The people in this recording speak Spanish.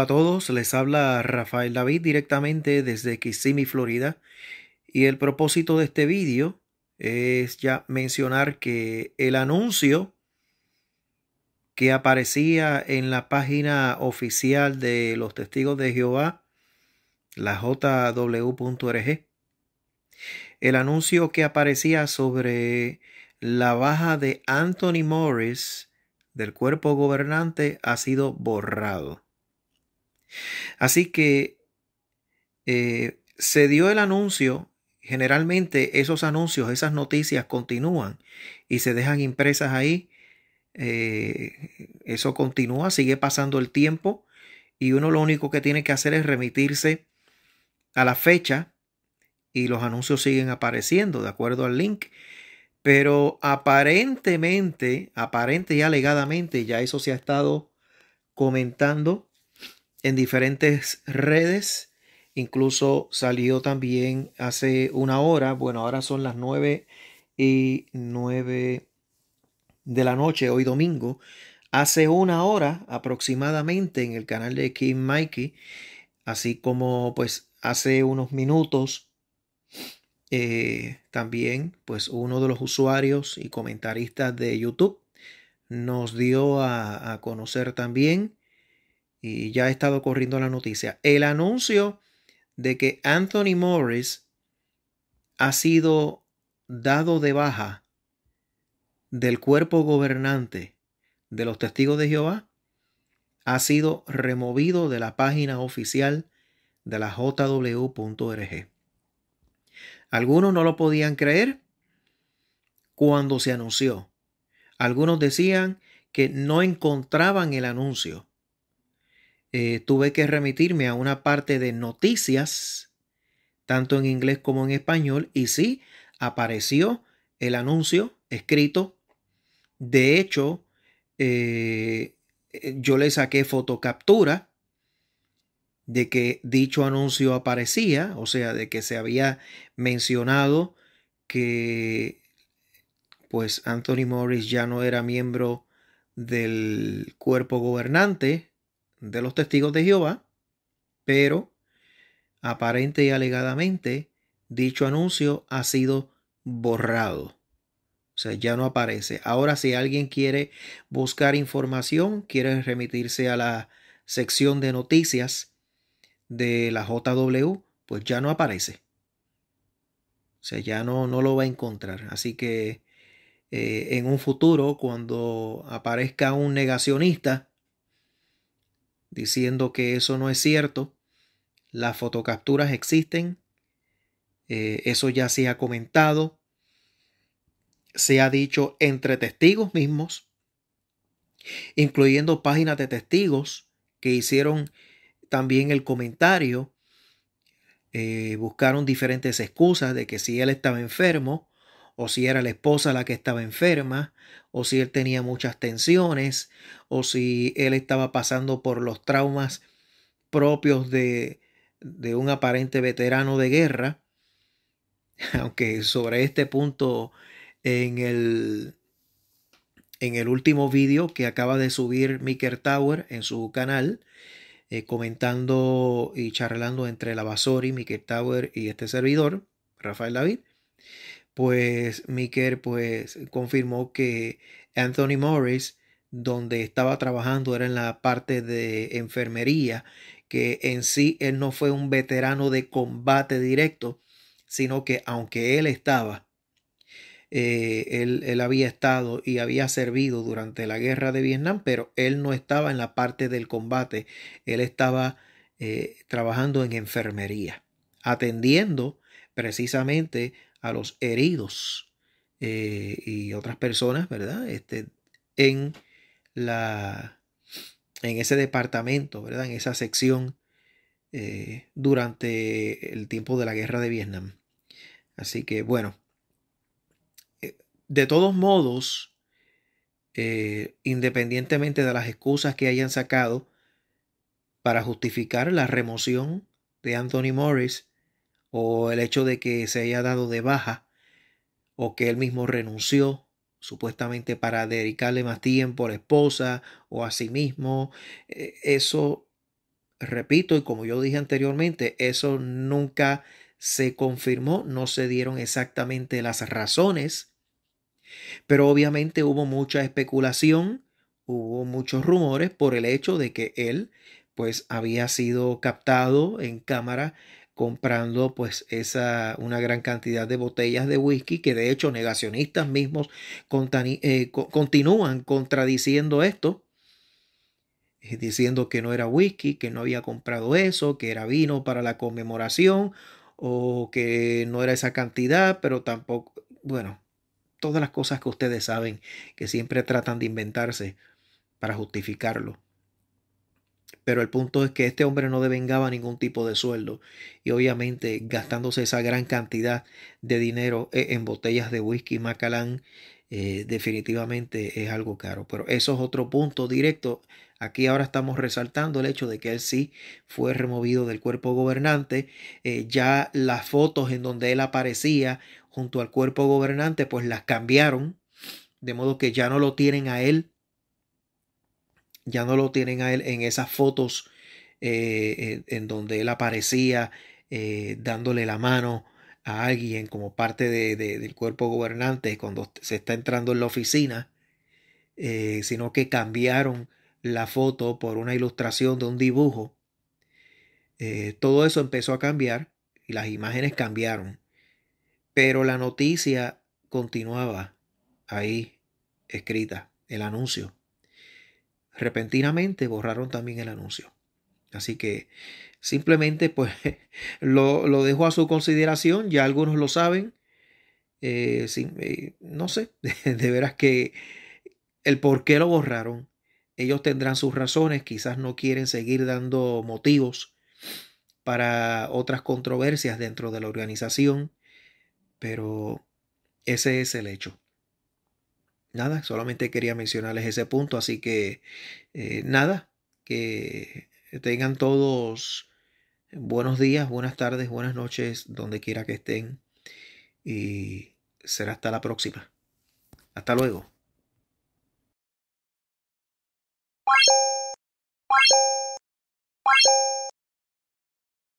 a todos, les habla Rafael David directamente desde Kissimmee, Florida. Y el propósito de este vídeo es ya mencionar que el anuncio que aparecía en la página oficial de los testigos de Jehová, la jw.org, el anuncio que aparecía sobre la baja de Anthony Morris del cuerpo gobernante ha sido borrado. Así que eh, se dio el anuncio, generalmente esos anuncios, esas noticias continúan y se dejan impresas ahí. Eh, eso continúa, sigue pasando el tiempo y uno lo único que tiene que hacer es remitirse a la fecha y los anuncios siguen apareciendo de acuerdo al link. Pero aparentemente, aparente y alegadamente, ya eso se ha estado comentando en diferentes redes. Incluso salió también hace una hora. Bueno, ahora son las 9 y 9 de la noche, hoy domingo. Hace una hora aproximadamente en el canal de Kim Mikey. Así como pues hace unos minutos eh, también, pues uno de los usuarios y comentaristas de YouTube nos dio a conocer también y ya ha estado corriendo la noticia, el anuncio de que Anthony Morris ha sido dado de baja del cuerpo gobernante de los testigos de Jehová, ha sido removido de la página oficial de la jw.org. Algunos no lo podían creer cuando se anunció. Algunos decían que no encontraban el anuncio eh, tuve que remitirme a una parte de noticias, tanto en inglés como en español, y sí, apareció el anuncio escrito. De hecho, eh, eh, yo le saqué fotocaptura de que dicho anuncio aparecía, o sea, de que se había mencionado que pues Anthony Morris ya no era miembro del cuerpo gobernante, de los testigos de Jehová, pero aparente y alegadamente dicho anuncio ha sido borrado. O sea, ya no aparece. Ahora si alguien quiere buscar información, quiere remitirse a la sección de noticias de la JW, pues ya no aparece. O sea, ya no, no lo va a encontrar. Así que eh, en un futuro, cuando aparezca un negacionista, diciendo que eso no es cierto. Las fotocapturas existen. Eh, eso ya se ha comentado. Se ha dicho entre testigos mismos, incluyendo páginas de testigos que hicieron también el comentario. Eh, buscaron diferentes excusas de que si él estaba enfermo, o si era la esposa la que estaba enferma, o si él tenía muchas tensiones, o si él estaba pasando por los traumas propios de, un aparente veterano de guerra, aunque sobre este punto en el, en el último vídeo que acaba de subir Micker Tower en su canal, eh, comentando y charlando entre Lavasori, Micker Tower y este servidor, Rafael David, pues Miker pues confirmó que Anthony Morris, donde estaba trabajando, era en la parte de enfermería, que en sí él no fue un veterano de combate directo, sino que aunque él estaba, eh, él, había estado y había servido durante la guerra de Vietnam, pero él no estaba en la parte del combate, él estaba eh, trabajando en enfermería, atendiendo precisamente a los heridos eh, y otras personas, ¿verdad? Este, en, la, en ese departamento, ¿verdad? En esa sección eh, durante el tiempo de la guerra de Vietnam. Así que bueno, eh, de todos modos, independientemente de las excusas que hayan sacado para justificar la remoción de Anthony Morris, o el hecho de que se haya dado de baja o que él mismo renunció supuestamente para dedicarle más tiempo a la esposa o a sí mismo. Eh, eso, repito, y como yo dije anteriormente, eso nunca se confirmó, no se dieron exactamente las razones, pero obviamente hubo mucha especulación, hubo muchos rumores por el hecho de que él pues había sido captado en cámara comprando pues esa una gran cantidad de botellas de whisky que de hecho negacionistas mismos eh, continúan contradiciendo esto eh, diciendo que no era whisky, que no había comprado eso, que era vino para la conmemoración o que no era esa cantidad, pero tampoco, bueno, todas las cosas que ustedes saben que siempre tratan de inventarse para justificarlo. Pero el punto es que este hombre no devengaba ningún tipo de sueldo y obviamente gastándose esa gran cantidad de dinero eh, en botellas de whisky Macalán eh, definitivamente es algo caro. Pero eso es otro punto directo. Aquí ahora estamos resaltando el hecho de que él sí fue removido del cuerpo gobernante. Eh, ya las fotos en donde él aparecía junto al cuerpo gobernante pues las cambiaron de modo que ya no lo tienen a él ya no lo tienen a él en esas fotos eh, en, donde él aparecía eh, dándole la mano a alguien como parte del cuerpo gobernante cuando se está entrando en la oficina, eh, sino que cambiaron la foto por una ilustración de un dibujo. todo eso empezó a cambiar y las imágenes cambiaron. Pero la noticia continuaba ahí escrita, el anuncio repentinamente borraron también el anuncio. Así que simplemente pues lo, lo dejo a su consideración, ya algunos lo saben. Eh, eh, no sé, de veras que el por qué lo borraron, ellos tendrán sus razones, quizás no quieren seguir dando motivos para otras controversias dentro de la organización, pero ese es el hecho nada, solamente quería mencionarles ese punto, así que eh, nada, que tengan todos buenos días, buenas tardes, buenas noches, donde quiera que estén y será hasta la próxima. Hasta luego.